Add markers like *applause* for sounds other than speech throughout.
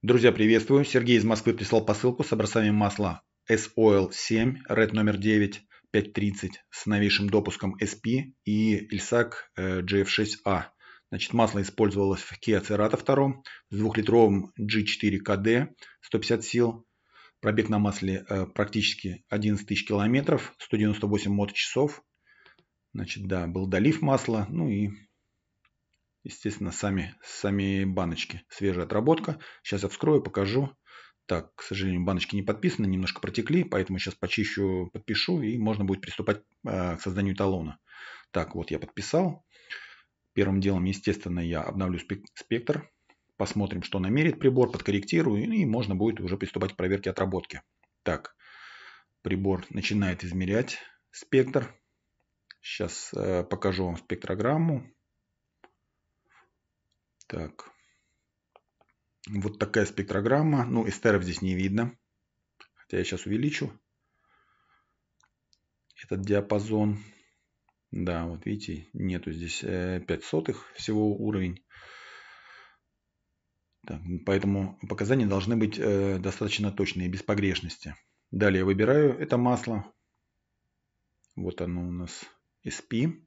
Друзья, приветствую. Сергей из Москвы прислал посылку с образцами масла S Oil 7, RED номер 9, 530 с новейшим допуском SP и Ильсак э, GF6A. Значит, масло использовалось в Kia Cerato 2 в двухлитровом G4KD 150 сил. Пробег на масле э, практически 11 тысяч километров, 198 моточасов. Значит, да, был долив масла, ну и Естественно, сами, сами баночки. Свежая отработка. Сейчас я вскрою, покажу. Так, к сожалению, баночки не подписаны, немножко протекли, поэтому сейчас почищу, подпишу, и можно будет приступать э, к созданию талона. Так, вот я подписал. Первым делом, естественно, я обновлю спектр, посмотрим, что намерит прибор, подкорректирую, и можно будет уже приступать к проверке отработки. Так, прибор начинает измерять спектр. Сейчас э, покажу вам спектрограмму. Так. Вот такая спектрограмма. Ну, эстеров здесь не видно. Хотя я сейчас увеличу этот диапазон. Да, вот видите, нету здесь 5 э, сотых всего уровень. Так, поэтому показания должны быть э, достаточно точные, без погрешности. Далее выбираю это масло. Вот оно у нас SP.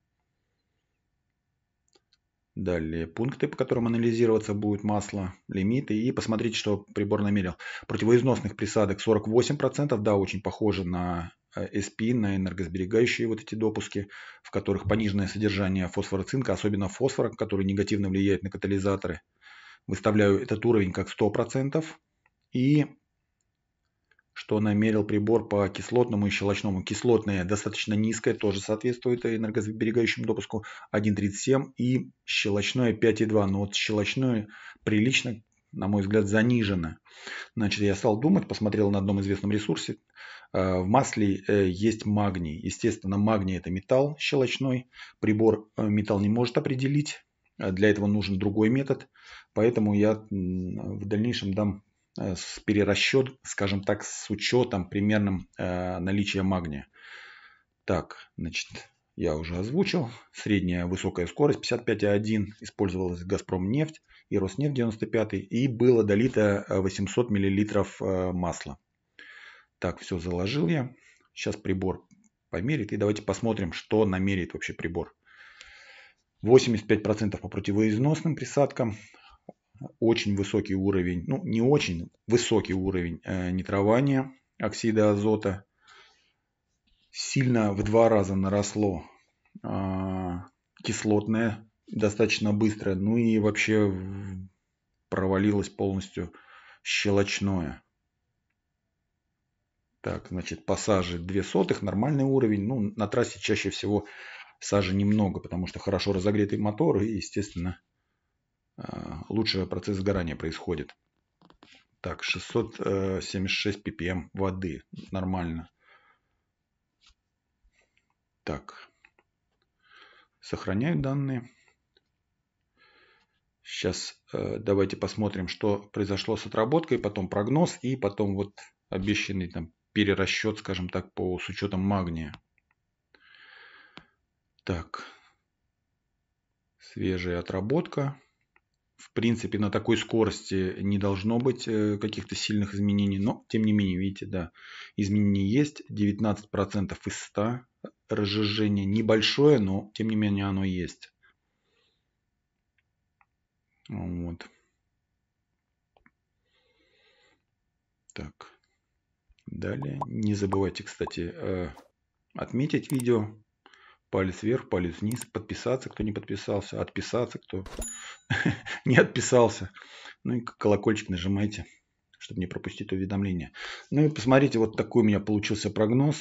Далее пункты, по которым анализироваться будет масло, лимиты и посмотрите, что прибор намерил. Противоизносных присадок 48%, да, очень похоже на SP, э, на энергосберегающие вот эти допуски, в которых пониженное содержание фосфора цинка, особенно фосфора, который негативно влияет на катализаторы. Выставляю этот уровень как 100%. И что намерил прибор по кислотному и щелочному. Кислотное достаточно низкое, тоже соответствует энергосберегающему допуску 1.37 и щелочное 5.2. Но вот щелочное прилично, на мой взгляд, занижено. Значит, я стал думать, посмотрел на одном известном ресурсе. Э, в масле э, есть магний. Естественно, магний это металл щелочной. Прибор э, металл не может определить. Для этого нужен другой метод. Поэтому я в дальнейшем дам Э, с перерасчет, скажем так, с учетом примерным э, наличия магния. Так, значит, я уже озвучил. Средняя высокая скорость 55,1 использовалась «Газпром нефть» и «Роснефть» 95 и было долито 800 э, миллилитров масла. Так, все заложил я. Сейчас прибор померит и давайте посмотрим, что намерит вообще прибор. 85% по противоизносным присадкам, очень высокий уровень, ну не очень высокий уровень э, нитрования оксида азота. Сильно в два раза наросло а, кислотное достаточно быстро, ну и вообще провалилось полностью щелочное. Так, значит, по саже 2 сотых, нормальный уровень. Ну, на трассе чаще всего сажи немного, потому что хорошо разогретый мотор и, естественно, а, лучше процесс сгорания происходит. Так, 676 ppm э, воды. Нормально. Так. Сохраняю данные. Сейчас э, давайте посмотрим, что произошло с отработкой, потом прогноз и потом вот обещанный там перерасчет, скажем так, по, с учетом магния. Так. Свежая отработка в принципе, на такой скорости не должно быть э, каких-то сильных изменений, но, тем не менее, видите, да, изменения есть, 19% из 100, разжижение небольшое, но, тем не менее, оно есть. Вот. Так. Далее. Не забывайте, кстати, э, отметить видео. Палец вверх, палец вниз. Подписаться, кто не подписался. Отписаться, кто *laughs* не отписался. Ну и колокольчик нажимайте, чтобы не пропустить уведомления. Ну и посмотрите, вот такой у меня получился прогноз.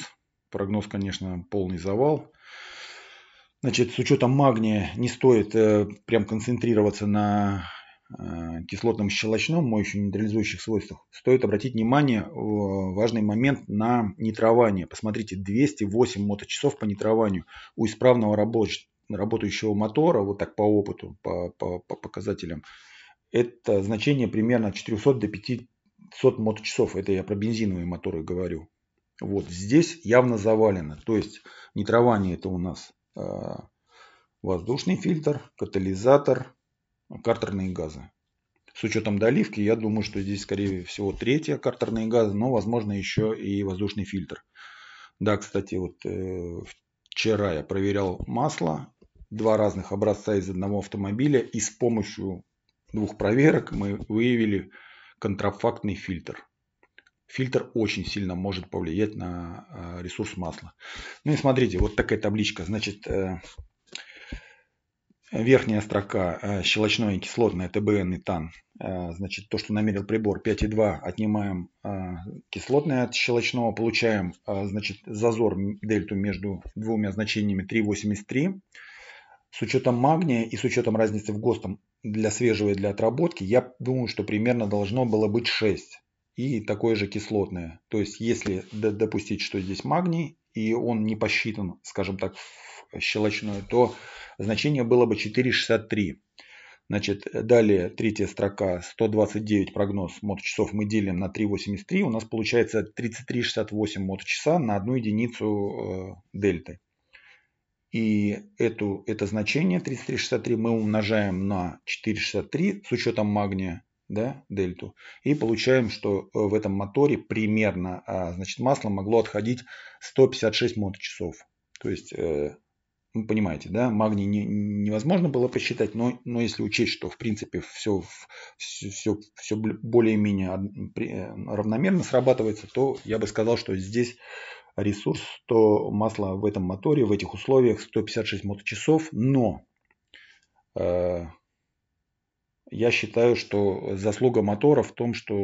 Прогноз, конечно, полный завал. Значит, с учетом магния не стоит э, прям концентрироваться на Э, кислотном щелочном, моющем нейтрализующих свойствах, стоит обратить внимание э, важный момент на нитрование. Посмотрите, 208 моточасов по нитрованию у исправного рабоч... работающего мотора, вот так по опыту, по, по, по показателям, это значение примерно 400 до 500 моточасов. Это я про бензиновые моторы говорю. Вот здесь явно завалено. То есть нитрование это у нас э, воздушный фильтр, катализатор, картерные газы. С учетом доливки, я думаю, что здесь, скорее всего, третья картерные газы, но, возможно, еще и воздушный фильтр. Да, кстати, вот э, вчера я проверял масло, два разных образца из одного автомобиля, и с помощью двух проверок мы выявили контрафактный фильтр. Фильтр очень сильно может повлиять на э, ресурс масла. Ну и смотрите, вот такая табличка. Значит, э, Верхняя строка э, щелочной и кислотное ТБН и ТАН. Э, значит, то, что намерил прибор 5,2, отнимаем э, кислотное от щелочного, получаем значит, зазор дельту между двумя значениями 3,83. С учетом магния и с учетом разницы в ГОСТом для свежего и для отработки, я думаю, что примерно должно было быть 6. И такое же кислотное. То есть, если допустить, что здесь магний, и он не посчитан, скажем так, в щелочную, то значение было бы 4,63. Значит, далее третья строка, 129 прогноз моточасов мы делим на 3,83, у нас получается 33,68 моточаса на одну единицу э, дельты. И эту, это значение 33,63 мы умножаем на 4,63 с учетом магния, да, дельту. И получаем, что э, в этом моторе примерно, а, значит, масло могло отходить 156 моточасов. То есть э, ну, понимаете, да, магний не, невозможно было посчитать, но, но если учесть, что в принципе все, все, все более-менее э, равномерно срабатывается, то я бы сказал, что здесь ресурс то масла в этом моторе, в этих условиях 156 моточасов, но э, я считаю, что заслуга мотора в том, что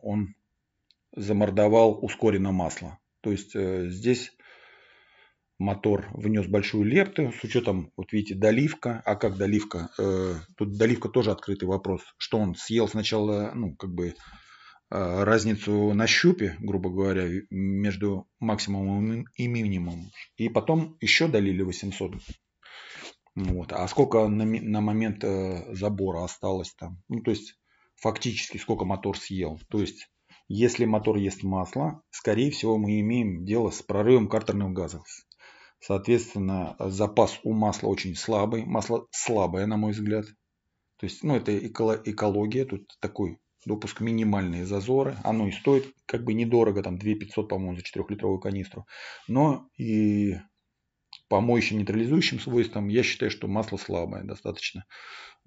он замордовал ускоренно масло. То есть э, здесь мотор внес большую лепту с учетом, вот видите, доливка. А как доливка? Э, тут доливка тоже открытый вопрос. Что он съел сначала, ну, как бы э, разницу на щупе, грубо говоря, между максимумом и минимумом. И потом еще долили 800. Вот. А сколько на, на момент э, забора осталось там? Ну, то есть, фактически, сколько мотор съел. То есть, если мотор ест масло, скорее всего, мы имеем дело с прорывом картерных газов. Соответственно, запас у масла очень слабый. Масло слабое, на мой взгляд. То есть, ну, это экология. Тут такой допуск минимальные зазоры. Оно и стоит как бы недорого, там 2500, по-моему, за 4-литровую канистру. Но и по моющим нейтрализующим свойствам я считаю, что масло слабое достаточно.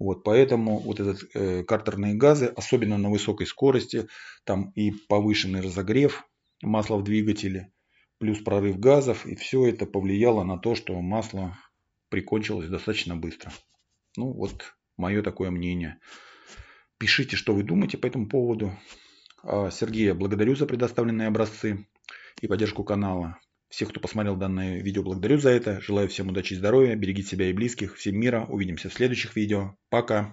Вот, поэтому вот этот э, картерные газы, особенно на высокой скорости, там и повышенный разогрев масла в двигателе – плюс прорыв газов, и все это повлияло на то, что масло прикончилось достаточно быстро. Ну вот мое такое мнение. Пишите, что вы думаете по этому поводу. А, Сергея, благодарю за предоставленные образцы и поддержку канала. Всех, кто посмотрел данное видео, благодарю за это. Желаю всем удачи и здоровья. Берегите себя и близких. Всем мира. Увидимся в следующих видео. Пока.